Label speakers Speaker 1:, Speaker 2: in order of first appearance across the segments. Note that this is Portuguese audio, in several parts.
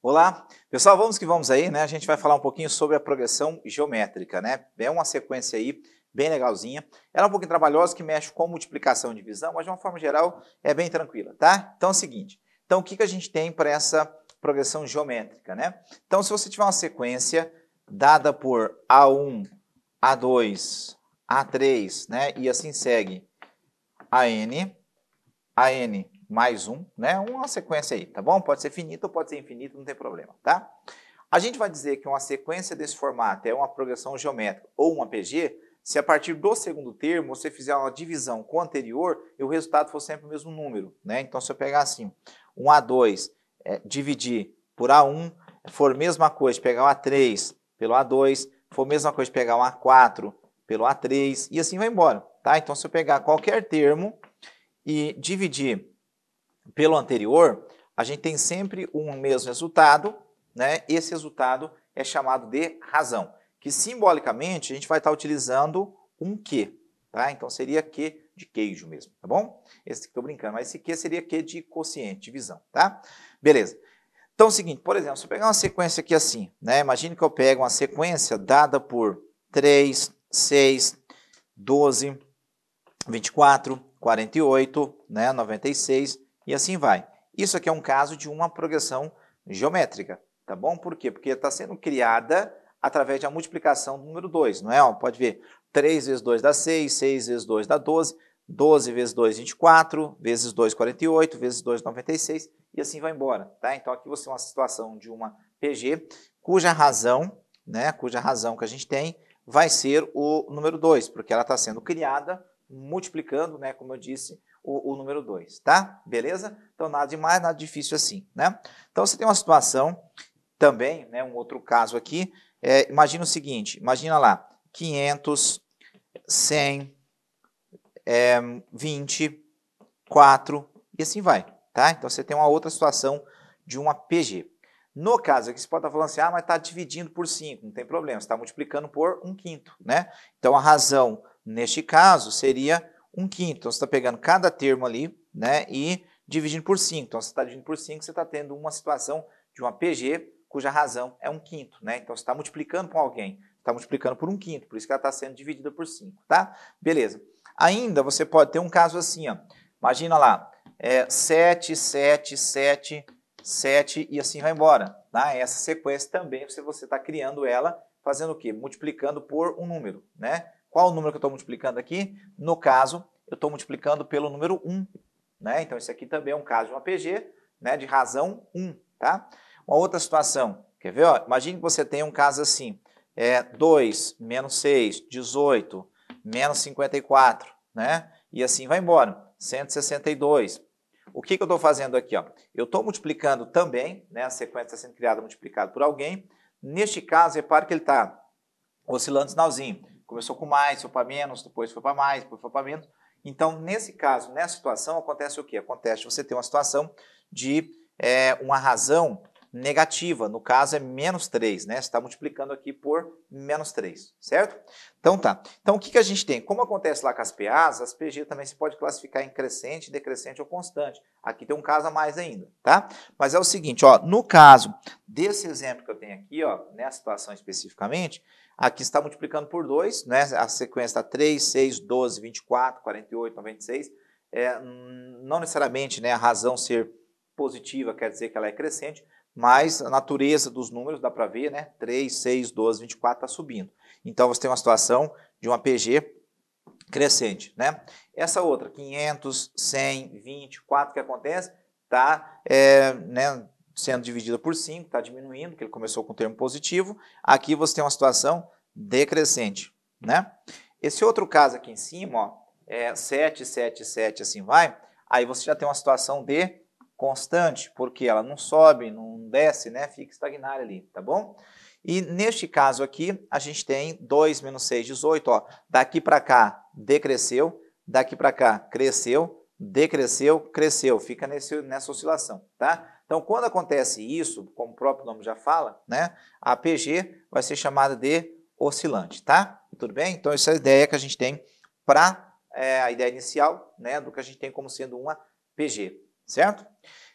Speaker 1: Olá, pessoal, vamos que vamos aí, né? A gente vai falar um pouquinho sobre a progressão geométrica, né? É uma sequência aí bem legalzinha. Ela é um pouquinho trabalhosa, que mexe com multiplicação e divisão, mas de uma forma geral é bem tranquila, tá? Então é o seguinte, então o que, que a gente tem para essa progressão geométrica, né? Então se você tiver uma sequência dada por A1, A2, A3, né? E assim segue. AN, AN mais 1, né? Uma sequência aí, tá bom? Pode ser finita ou pode ser infinita, não tem problema, tá? A gente vai dizer que uma sequência desse formato é uma progressão geométrica ou uma PG se a partir do segundo termo você fizer uma divisão com o anterior e o resultado for sempre o mesmo número, né? Então, se eu pegar assim, um A2, é, dividir por A1, for a mesma coisa, pegar o A3, pelo A2, for a mesma coisa de pegar um A4 pelo A3 e assim vai embora, tá? Então se eu pegar qualquer termo e dividir pelo anterior, a gente tem sempre um mesmo resultado, né? Esse resultado é chamado de razão, que simbolicamente a gente vai estar utilizando um que, tá? Então seria que de queijo mesmo, tá bom? Esse que eu brincando, mas esse que seria que de quociente, divisão, tá? Beleza. Então é o seguinte, por exemplo, se eu pegar uma sequência aqui assim, né? Imagine que eu pego uma sequência dada por 3, 6, 12, 24, 48, né? 96 e assim vai. Isso aqui é um caso de uma progressão geométrica, tá bom? Por quê? Porque está sendo criada através da multiplicação do número 2, não é? Ó, pode ver, 3 vezes 2 dá 6, 6 vezes 2 dá 12, 12 vezes 2, 24, vezes 2, 48, vezes 2, 96 e assim vai embora, tá? Então aqui você tem uma situação de uma PG cuja razão, né, cuja razão que a gente tem vai ser o número 2, porque ela está sendo criada multiplicando, né, como eu disse, o, o número 2, tá? Beleza? Então nada demais, nada difícil assim, né? Então você tem uma situação também, né, um outro caso aqui, é, imagina o seguinte, imagina lá, 500, 100, é, 20, 4 e assim vai. Tá? Então você tem uma outra situação de uma PG. No caso aqui, você pode estar falando assim, ah, mas está dividindo por 5, não tem problema, você está multiplicando por 1 um quinto, né? Então a razão, neste caso, seria 1 um quinto. Então você está pegando cada termo ali, né, e dividindo por 5. Então você está dividindo por 5, você está tendo uma situação de uma PG cuja razão é 1 um quinto, né? Então você está multiplicando com alguém, está multiplicando por 1 um quinto, por isso que ela está sendo dividida por 5, tá? Beleza. Ainda você pode ter um caso assim, ó. Imagina lá, é, 7, 7, 7, 7 e assim vai embora. Tá? Essa sequência também se você está criando ela fazendo o quê? Multiplicando por um número. Né? Qual o número que eu estou multiplicando aqui? No caso, eu estou multiplicando pelo número 1. Né? Então, isso aqui também é um caso de um APG né? de razão 1. Tá? Uma outra situação, quer ver? Ó? Imagine que você tem um caso assim, é 2 menos 6, 18, menos 54, né? e assim vai embora. 162, o que, que eu estou fazendo aqui? Ó? Eu estou multiplicando também, né, a sequência está sendo criada multiplicada por alguém. Neste caso, repare que ele está oscilando sinalzinho. Começou com mais, foi para menos, depois foi para mais, depois foi para menos. Então, nesse caso, nessa situação, acontece o que? Acontece você ter uma situação de é, uma razão negativa. No caso, é menos 3, né? Você está multiplicando aqui por menos 3, certo? Então tá. Então o que, que a gente tem? Como acontece lá com as PAs, as PG também se pode classificar em crescente, decrescente ou constante. Aqui tem um caso a mais ainda, tá? Mas é o seguinte, ó, no caso desse exemplo que eu tenho aqui, ó, nessa situação especificamente, aqui está multiplicando por 2, né? A sequência está 3, 6, 12, 24, 48, 96. É, hum, não necessariamente né, a razão ser positiva quer dizer que ela é crescente, mas a natureza dos números dá para ver, né? 3, 6, 12, 24 está subindo. Então você tem uma situação de uma PG crescente, né? Essa outra, 500, 100, 20, 4 que acontece, está é, né, sendo dividida por 5, está diminuindo, porque ele começou com o termo positivo. Aqui você tem uma situação decrescente, né? Esse outro caso aqui em cima, ó, é 7, 7, 7, assim vai, aí você já tem uma situação de constante, porque ela não sobe, não desce, né? Fica estagnada ali, tá bom? E neste caso aqui, a gente tem 2 menos 6, 18, ó. Daqui para cá, decresceu. Daqui para cá, cresceu. Decresceu, cresceu. Fica nesse, nessa oscilação, tá? Então, quando acontece isso, como o próprio nome já fala, né? A PG vai ser chamada de oscilante, tá? Tudo bem? Então, essa é a ideia que a gente tem para é, eh, a ideia inicial, né? Do que a gente tem como sendo uma PG certo?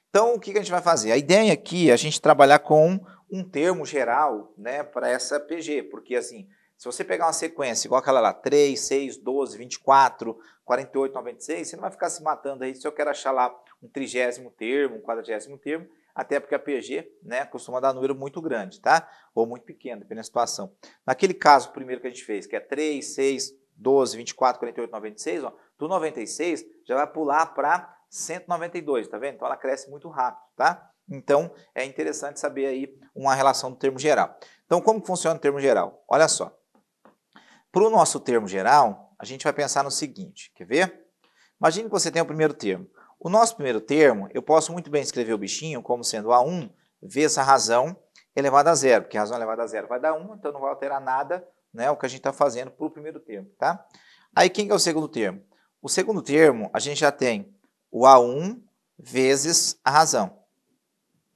Speaker 1: Então, o que a gente vai fazer? A ideia aqui é a gente trabalhar com um termo geral né, para essa PG, porque assim, se você pegar uma sequência igual aquela lá, 3, 6, 12, 24, 48, 96, você não vai ficar se matando aí se eu quero achar lá um trigésimo termo, um quadragésimo termo, até porque a PG né, costuma dar número muito grande, tá? Ou muito pequeno, dependendo da situação. Naquele caso primeiro que a gente fez, que é 3, 6, 12, 24, 48, 96, ó, do 96 já vai pular para 192, tá vendo? Então ela cresce muito rápido, tá? Então é interessante saber aí uma relação do termo geral. Então como funciona o termo geral? Olha só. Para o nosso termo geral, a gente vai pensar no seguinte, quer ver? Imagine que você tem o primeiro termo. O nosso primeiro termo, eu posso muito bem escrever o bichinho como sendo A1 vezes a razão elevada a zero, porque a razão elevada a zero vai dar 1, então não vai alterar nada né, o que a gente está fazendo para o primeiro termo, tá? Aí quem que é o segundo termo? O segundo termo, a gente já tem o A1 vezes a razão.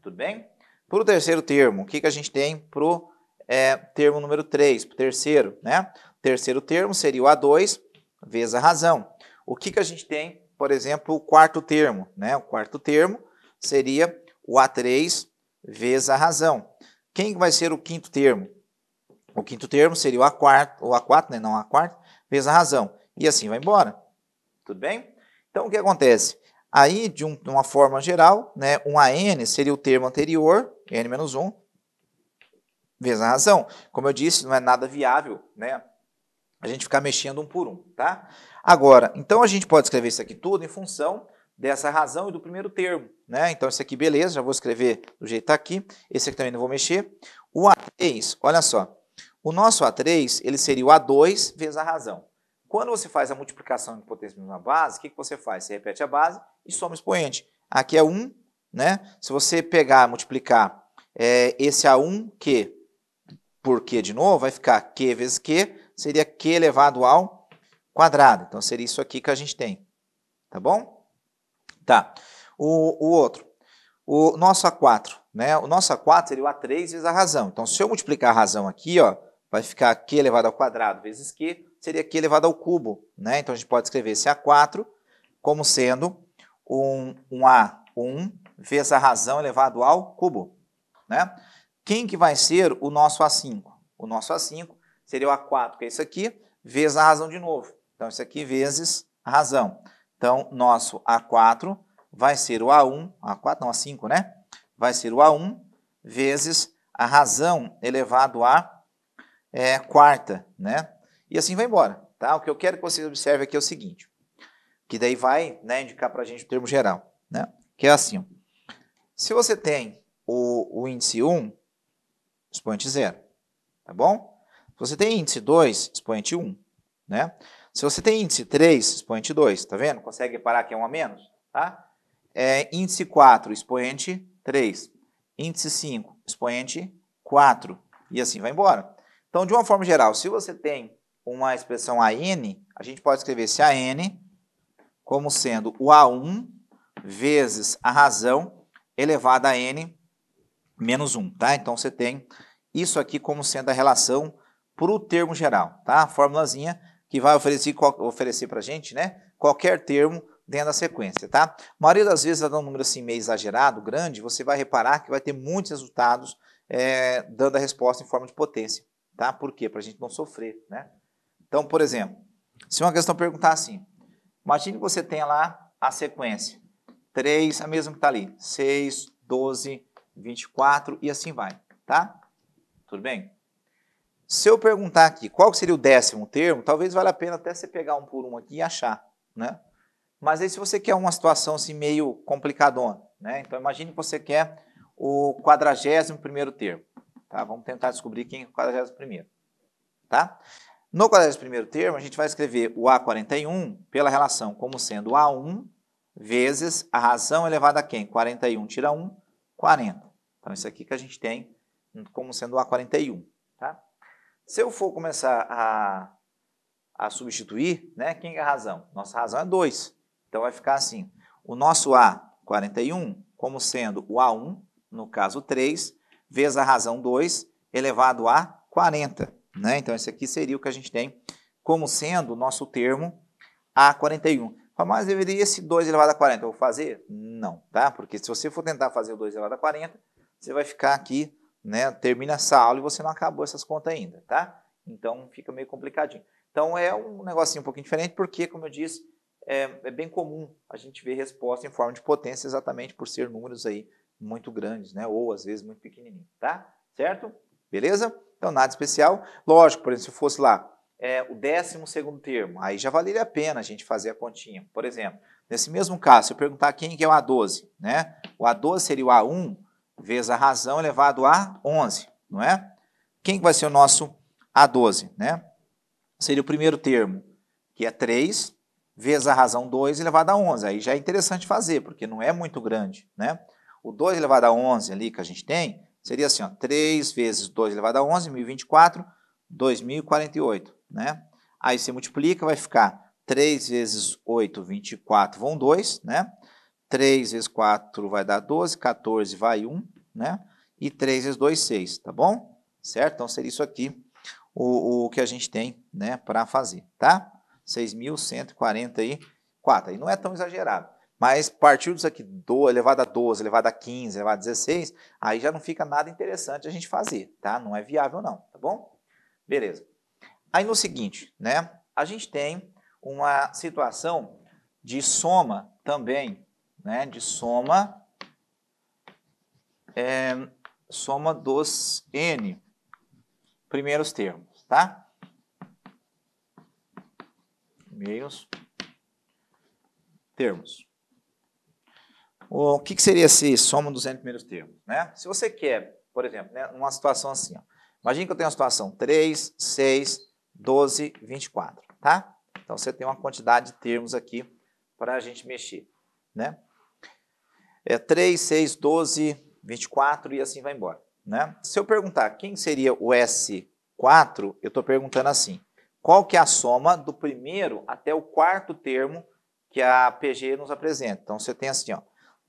Speaker 1: Tudo bem? Para o terceiro termo, o que, que a gente tem para o é, termo número 3, para o terceiro, né? O terceiro termo seria o A2 vezes a razão. O que, que a gente tem, por exemplo, o quarto termo, né? O quarto termo seria o A3 vezes a razão. Quem vai ser o quinto termo? O quinto termo seria o A4, ou A4, né? não A4, vezes a razão. E assim vai embora. Tudo bem? Então, o que acontece? Aí, de, um, de uma forma geral, né, um AN seria o termo anterior, N menos 1, vezes a razão. Como eu disse, não é nada viável, né? A gente ficar mexendo um por um, tá? Agora, então a gente pode escrever isso aqui tudo em função dessa razão e do primeiro termo, né? Então isso aqui, beleza, já vou escrever do jeito que está aqui. Esse aqui também não vou mexer. O A3, olha só. O nosso A3, ele seria o A2 vezes a razão. Quando você faz a multiplicação de potência na base, o que, que você faz? Você repete a base e soma o expoente. Aqui é 1, né? Se você pegar multiplicar é, esse A1Q por Q de novo, vai ficar Q vezes Q, seria Q elevado ao quadrado. Então, seria isso aqui que a gente tem. Tá bom? Tá. O, o outro. O nosso A4, né? O nosso A4 seria o A3 vezes a razão. Então, se eu multiplicar a razão aqui, ó, vai ficar Q elevado ao quadrado vezes Q, seria aqui elevado ao cubo. Né? Então, a gente pode escrever esse A4 como sendo um, um A1 vezes a razão elevado ao cubo. Né? Quem que vai ser o nosso A5? O nosso A5 seria o A4, que é isso aqui, vezes a razão de novo. Então, isso aqui vezes a razão. Então, nosso A4 vai ser o A1, A4 não, A5, né? Vai ser o A1 vezes a razão elevado a é, quarta, né? E assim vai embora. Tá? O que eu quero que vocês observem aqui é o seguinte, que daí vai né, indicar para a gente o termo geral, né? que é assim. Se você tem o, o índice 1, expoente 0, tá bom? Se você tem índice 2, expoente 1, né? Se você tem índice 3, expoente 2, tá vendo? Consegue parar que é um a menos, tá? É, índice 4, expoente 3. Índice 5, expoente 4. E assim vai embora. Então, de uma forma geral, se você tem uma expressão AN, a gente pode escrever esse AN como sendo o A1 vezes a razão elevada a N menos 1, tá? Então você tem isso aqui como sendo a relação para o termo geral, tá? A formulazinha que vai oferecer, oferecer para a gente, né? Qualquer termo dentro da sequência, tá? A maioria das vezes, dando um número assim meio exagerado, grande, você vai reparar que vai ter muitos resultados é, dando a resposta em forma de potência, tá? Por quê? Para a gente não sofrer, né? Então, por exemplo, se uma questão perguntar assim, imagine que você tenha lá a sequência 3, a mesma que está ali, 6, 12, 24 e assim vai, tá? Tudo bem? Se eu perguntar aqui qual seria o décimo termo, talvez valha a pena até você pegar um por um aqui e achar, né? Mas aí se você quer uma situação assim meio complicadona, né? Então imagine que você quer o quadragésimo primeiro termo, tá? Vamos tentar descobrir quem é o quadragésimo primeiro, tá? No quadrado de primeiro termo, a gente vai escrever o A41 pela relação como sendo A1 vezes a razão elevada a quem? 41 tira 1, 40. Então, isso aqui que a gente tem como sendo o A41. Tá? Se eu for começar a, a substituir, né, quem é a razão? Nossa razão é 2. Então, vai ficar assim. O nosso A41 como sendo o A1, no caso 3, vezes a razão 2 elevado a 40. Né? Então, esse aqui seria o que a gente tem como sendo o nosso termo A41. Mas deveria esse 2 elevado a 40 eu vou fazer? Não, tá? Porque se você for tentar fazer o 2 elevado a 40, você vai ficar aqui, né? Termina essa aula e você não acabou essas contas ainda, tá? Então fica meio complicadinho. Então é um negocinho um pouquinho diferente, porque, como eu disse, é, é bem comum a gente ver resposta em forma de potência exatamente por ser números aí muito grandes, né? Ou às vezes muito pequenininho, tá? Certo? Beleza? Então, nada especial. Lógico, por exemplo, se fosse lá é, o segundo termo, aí já valeria a pena a gente fazer a continha. Por exemplo, nesse mesmo caso, se eu perguntar quem que é o A12, né? O A12 seria o A1 vezes a razão elevado a 11, não é? Quem que vai ser o nosso A12, né? Seria o primeiro termo, que é 3 vezes a razão 2 elevado a 11. Aí já é interessante fazer, porque não é muito grande, né? O 2 elevado a 11 ali que a gente tem Seria assim, ó, 3 vezes 2 elevado a 11, 1024, 2048, né? Aí você multiplica, vai ficar 3 vezes 8, 24, vão 2, né? 3 vezes 4 vai dar 12, 14 vai 1, né? E 3 vezes 2, 6, tá bom? Certo? Então, seria isso aqui o, o que a gente tem né, para fazer, tá? 6.144 aí. E não é tão exagerado. Mas partiu disso aqui, do, elevado a 12, elevado a 15, elevado a 16, aí já não fica nada interessante a gente fazer, tá? Não é viável não, tá bom? Beleza. Aí no seguinte, né? A gente tem uma situação de soma também, né? De soma, é, soma dos n primeiros termos, tá? Primeiros termos. O que, que seria esse soma dos n primeiros termos? Né? Se você quer, por exemplo, né, uma situação assim, ó. imagine que eu tenho uma situação 3, 6, 12, 24, tá? Então você tem uma quantidade de termos aqui para a gente mexer, né? É 3, 6, 12, 24 e assim vai embora, né? Se eu perguntar quem seria o S4, eu estou perguntando assim, qual que é a soma do primeiro até o quarto termo que a PG nos apresenta? Então você tem assim, ó,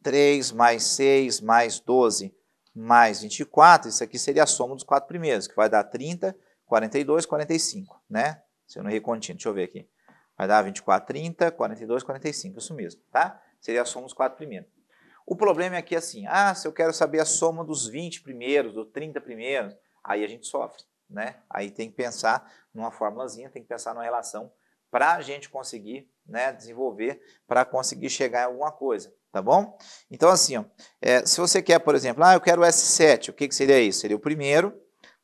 Speaker 1: 3 mais 6 mais 12 mais 24, isso aqui seria a soma dos quatro primeiros, que vai dar 30, 42, 45, né? Se eu não recontinho, deixa eu ver aqui. Vai dar 24, 30, 42, 45, isso mesmo, tá? Seria a soma dos quatro primeiros. O problema é que assim, ah, se eu quero saber a soma dos 20 primeiros, dos 30 primeiros, aí a gente sofre, né? Aí tem que pensar numa formulazinha, tem que pensar numa relação para a gente conseguir né, desenvolver, para conseguir chegar em alguma coisa, tá bom? Então, assim, ó, é, se você quer, por exemplo, ah, eu quero o S7, o que, que seria isso? Seria o primeiro,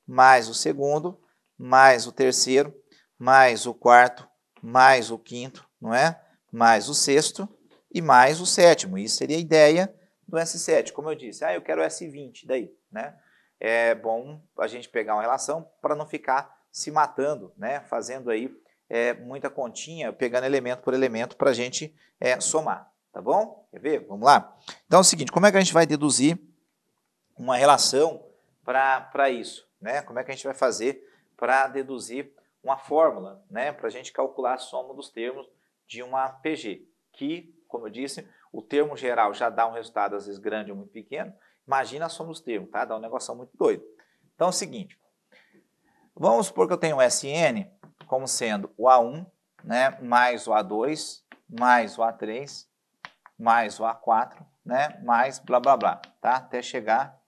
Speaker 1: mais o segundo, mais o terceiro, mais o quarto, mais o quinto, não é? Mais o sexto e mais o sétimo. Isso seria a ideia do S7. Como eu disse, ah, eu quero o S20, daí, né? É bom a gente pegar uma relação para não ficar se matando, né? Fazendo aí é, muita continha, pegando elemento por elemento para a gente é, somar, tá bom? Quer ver? Vamos lá? Então é o seguinte, como é que a gente vai deduzir uma relação para isso? Né? Como é que a gente vai fazer para deduzir uma fórmula, né? para a gente calcular a soma dos termos de uma PG, que, como eu disse, o termo geral já dá um resultado às vezes grande ou muito pequeno, imagina a soma dos termos, tá? dá um negócio muito doido. Então é o seguinte, vamos supor que eu tenho SN como sendo o A1, né, mais o A2, mais o A3, mais o A4, né, mais blá blá blá, tá? Até chegar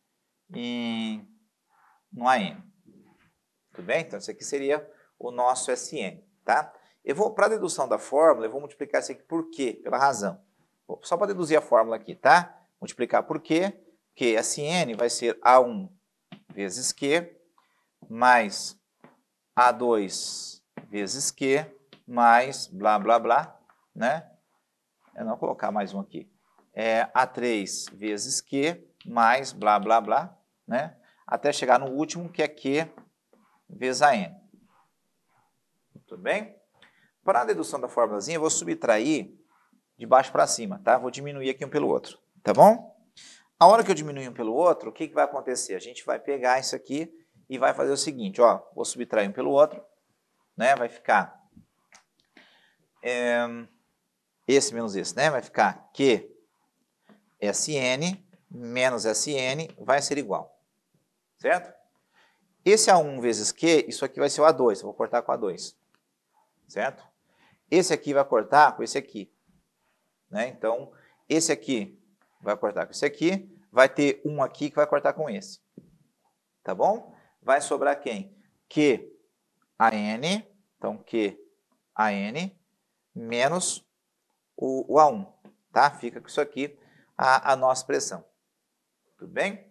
Speaker 1: em no AN. Tudo bem? Então, isso aqui seria o nosso SN, tá? para a dedução da fórmula, eu vou multiplicar isso aqui por quê? Pela razão. só para deduzir a fórmula aqui, tá? Multiplicar por quê? Porque SN vai ser A1 vezes Q mais A2 vezes Q mais blá, blá, blá, né? Eu não vou colocar mais um aqui. É A3 vezes Q mais blá, blá, blá, né? Até chegar no último, que é Q vezes a N. Tudo bem? Para a dedução da formulazinha, eu vou subtrair de baixo para cima, tá? Vou diminuir aqui um pelo outro, tá bom? A hora que eu diminuir um pelo outro, o que, que vai acontecer? A gente vai pegar isso aqui e vai fazer o seguinte, ó, vou subtrair um pelo outro, né? Vai ficar é, esse menos esse, né? Vai ficar que Sn menos Sn vai ser igual, certo? Esse A1 vezes Q, isso aqui vai ser o A2, eu vou cortar com A2, certo? Esse aqui vai cortar com esse aqui, né? Então, esse aqui vai cortar com esse aqui, vai ter um aqui que vai cortar com esse, tá bom? Vai sobrar quem? Q a n então Q n menos o, o A1, tá? Fica com isso aqui a, a nossa expressão Tudo bem?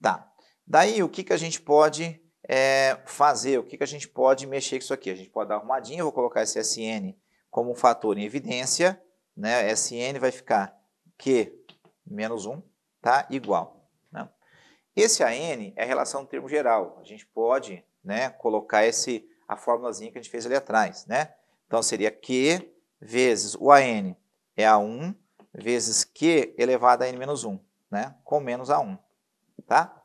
Speaker 1: Tá. Daí, o que, que a gente pode é, fazer? O que, que a gente pode mexer com isso aqui? A gente pode dar uma arrumadinha, eu vou colocar esse SN como um fator em evidência, né? SN vai ficar Q menos 1, tá? Igual. Né? Esse AN é a relação termo geral. A gente pode né, colocar esse, a formulazinha que a gente fez ali atrás. Né? Então, seria Q vezes o AN é A1 vezes Q elevado a N menos 1, né? com menos A1. Tá?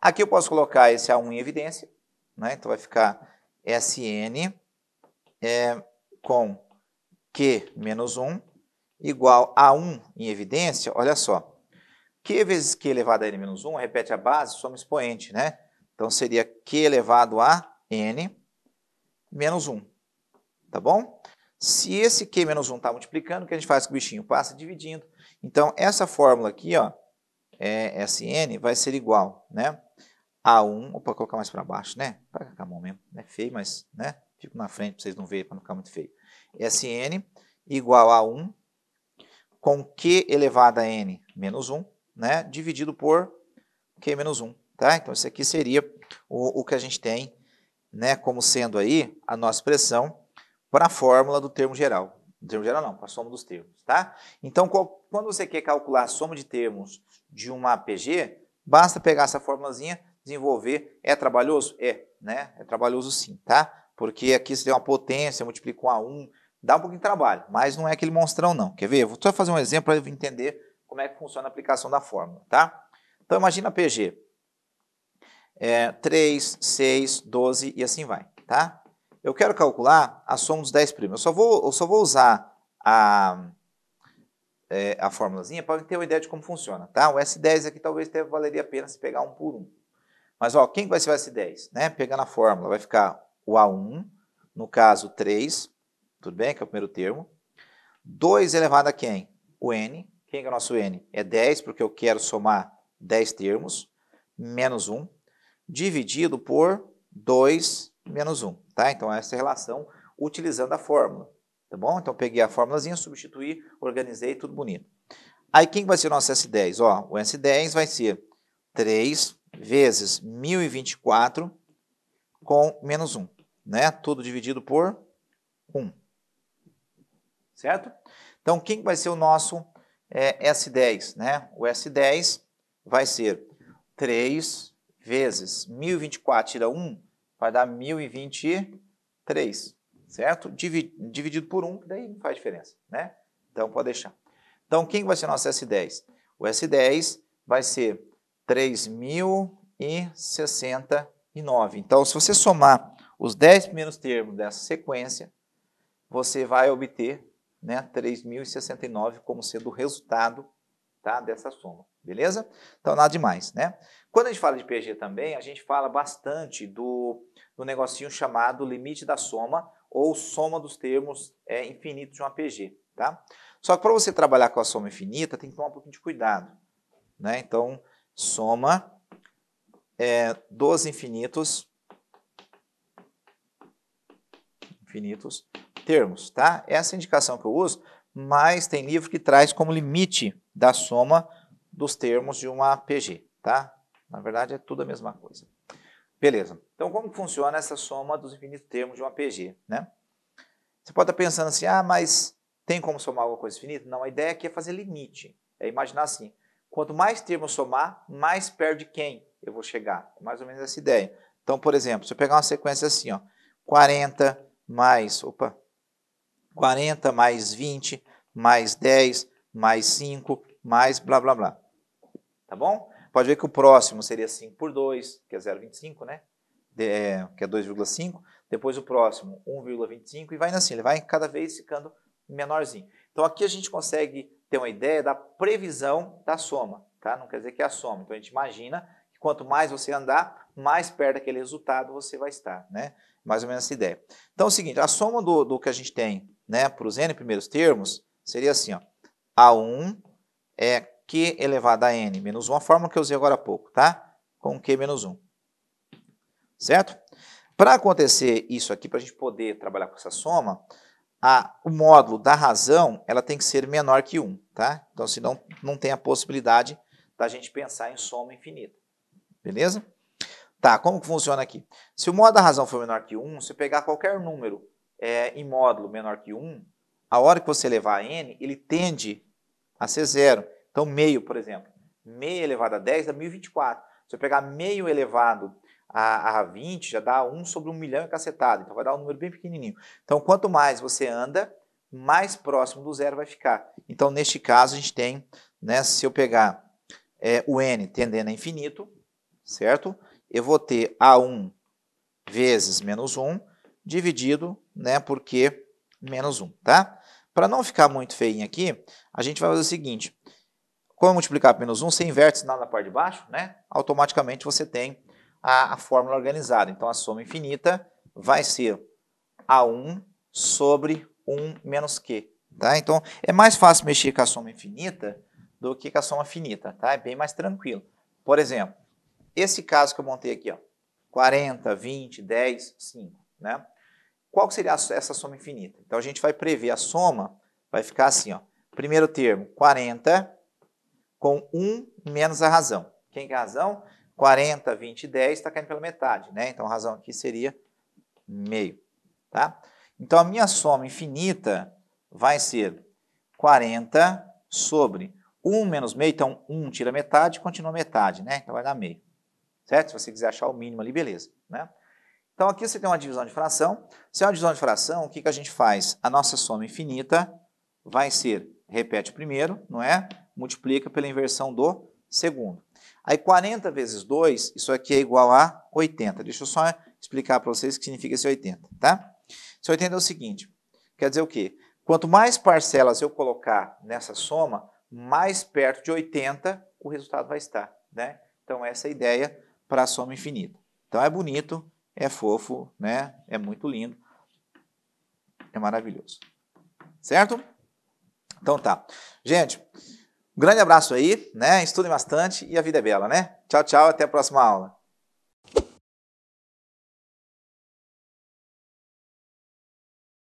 Speaker 1: Aqui eu posso colocar esse A1 em evidência, né? então vai ficar Sn é, com Q menos 1 igual a 1 em evidência, olha só. Q vezes Q elevado a N menos 1, repete a base, soma expoente, né? Então seria Q elevado a N menos 1. Tá bom? Se esse Q menos 1 está multiplicando, o que a gente faz com o bichinho? Passa dividindo. Então essa fórmula aqui, ó, é, Sn, vai ser igual, né? A1, opa, colocar mais para baixo, né? Para com a mão mesmo, é feio, mas, né? Fico na frente para vocês não verem, para não ficar muito feio. Sn igual a 1 com Q elevado a N menos 1, né? Dividido por Q menos 1. Tá? Então, isso aqui seria o, o que a gente tem né, como sendo aí a nossa expressão para a fórmula do termo geral. Do termo geral não, para a soma dos termos, tá? Então, qual, quando você quer calcular a soma de termos de uma APG, basta pegar essa formulazinha, desenvolver. É trabalhoso? É, né? É trabalhoso sim, tá? Porque aqui você tem uma potência, multiplica com a 1, dá um pouquinho de trabalho, mas não é aquele monstrão não. Quer ver? Vou só fazer um exemplo para entender como é que funciona a aplicação da fórmula, tá? Então, imagina a PG é, 3, 6, 12 e assim vai, tá? Eu quero calcular a soma dos 10 primos. Eu só vou, eu só vou usar a, é, a formulazinha para ter uma ideia de como funciona, tá? O S10 aqui talvez até valeria a pena se pegar um por um. Mas, ó, quem vai ser o S10? Né? Pegando a fórmula, vai ficar o A1, no caso 3, tudo bem? Que é o primeiro termo. 2 elevado a quem? O N. Quem é o nosso N? É 10, porque eu quero somar 10 termos, menos 1 dividido por 2 menos 1, tá? Então, essa é a relação utilizando a fórmula, tá bom? Então, peguei a formulazinha, substituí, organizei, tudo bonito. Aí, quem vai ser o nosso S10? Ó, o S10 vai ser 3 vezes 1024 com menos 1, né? Tudo dividido por 1, certo? Então, quem vai ser o nosso é, S10, né? O S10 vai ser 3 vezes 1024 tira 1, vai dar 1023, certo? Dividido por 1, daí não faz diferença, né? Então, pode deixar. Então, quem vai ser nosso S10? O S10 vai ser 3.069. Então, se você somar os 10 primeiros termos dessa sequência, você vai obter né, 3.069 como sendo o resultado tá? dessa soma, beleza? Então, nada demais, né? Quando a gente fala de PG também, a gente fala bastante do, do negocinho chamado limite da soma ou soma dos termos é, infinitos de uma PG, tá? Só que para você trabalhar com a soma infinita, tem que tomar um pouquinho de cuidado, né? Então, soma é, dos infinitos infinitos termos, tá? Essa é indicação que eu uso, mas tem livro que traz como limite da soma dos termos de uma PG, tá? Na verdade, é tudo a mesma coisa. Beleza. Então, como funciona essa soma dos infinitos termos de uma PG, né? Você pode estar pensando assim, ah, mas tem como somar alguma coisa infinita? Não, a ideia aqui é fazer limite. É imaginar assim, quanto mais termos somar, mais perto de quem eu vou chegar. É mais ou menos essa ideia. Então, por exemplo, se eu pegar uma sequência assim, ó, 40 mais, opa, 40 mais 20 mais 10 mais 5, mais blá, blá, blá. Tá bom? Pode ver que o próximo seria 5 por 2, que é 0,25, né? De, é, que é 2,5. Depois o próximo, 1,25 e vai assim. Ele vai cada vez ficando menorzinho. Então aqui a gente consegue ter uma ideia da previsão da soma, tá? Não quer dizer que é a soma. Então a gente imagina que quanto mais você andar, mais perto daquele resultado você vai estar, né? Mais ou menos essa ideia. Então é o seguinte, a soma do, do que a gente tem né, para os n primeiros termos seria assim, ó. A1 é Q elevado a N menos 1, a fórmula que eu usei agora há pouco, tá? Com Q menos 1. Certo? Para acontecer isso aqui, para a gente poder trabalhar com essa soma, a, o módulo da razão ela tem que ser menor que 1, tá? Então, senão não tem a possibilidade da gente pensar em soma infinita. Beleza? Tá, como que funciona aqui? Se o módulo da razão for menor que 1, se pegar qualquer número é, em módulo menor que 1, a hora que você levar a n, ele tende a ser zero. Então, meio, por exemplo. Meio elevado a 10 dá 1024. Se eu pegar meio elevado a, a 20, já dá 1 sobre 1 milhão e cacetado. Então, vai dar um número bem pequenininho. Então, quanto mais você anda, mais próximo do zero vai ficar. Então, neste caso, a gente tem, né, se eu pegar é, o n tendendo a infinito, certo? Eu vou ter A1 vezes menos 1 dividido né, por Q menos 1, tá? Para não ficar muito feinho aqui, a gente vai fazer o seguinte. Quando multiplicar por menos 1, você inverte o sinal na parte de baixo, né? automaticamente você tem a, a fórmula organizada. Então, a soma infinita vai ser A1 sobre 1 menos Q. Tá? Então, é mais fácil mexer com a soma infinita do que com a soma finita. Tá? É bem mais tranquilo. Por exemplo, esse caso que eu montei aqui, ó, 40, 20, 10, 5. Né? Qual seria essa soma infinita? Então a gente vai prever a soma, vai ficar assim, ó. Primeiro termo, 40 com 1 menos a razão. Quem que é a razão? 40, 20, 10 está caindo pela metade, né? Então a razão aqui seria meio, tá? Então a minha soma infinita vai ser 40 sobre 1 menos meio, então 1 tira metade, continua metade, né? Então vai dar meio. Certo? Se você quiser achar o mínimo ali, beleza, né? Então aqui você tem uma divisão de fração. Se é uma divisão de fração, o que, que a gente faz? A nossa soma infinita vai ser, repete primeiro, não é? Multiplica pela inversão do segundo. Aí 40 vezes 2, isso aqui é igual a 80. Deixa eu só explicar para vocês o que significa esse 80, tá? Esse 80 é o seguinte, quer dizer o quê? Quanto mais parcelas eu colocar nessa soma, mais perto de 80 o resultado vai estar, né? Então essa é a ideia para a soma infinita. Então é bonito, é fofo, né? É muito lindo. É maravilhoso. Certo? Então tá. Gente, um grande abraço aí, né? Estudem bastante e a vida é bela, né? Tchau, tchau, até a próxima aula.